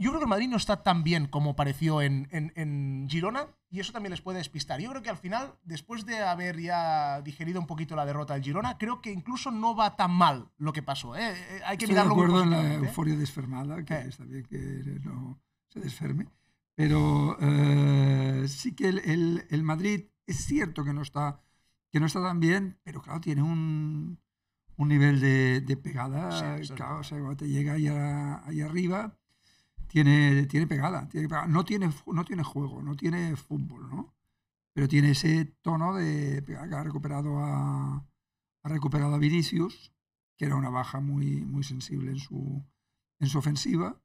Yo creo que el Madrid no está tan bien como pareció en, en, Girona y eso también les puede despistar. Yo creo que al final, después de haber ya digerido un poquito la derrota del Girona, creo que incluso no va tan mal lo que pasó. ¿eh? Eh, hay que Estoy mirarlo de acuerdo en la ¿eh? euforia desfermada, que está bien que no se desferme, pero sí que el, Madrid es cierto que no está, que no está tan bien, pero claro, tiene un, nivel de, de pegada, claro, cuando te llega ahí, ahí arriba tiene, pegada, No, tiene, no tiene juego, no tiene fútbol, ¿no? Pero tiene ese tono de que ha recuperado a, ha recuperado a Vinicius, que era una baja muy, muy sensible en su, en su ofensiva.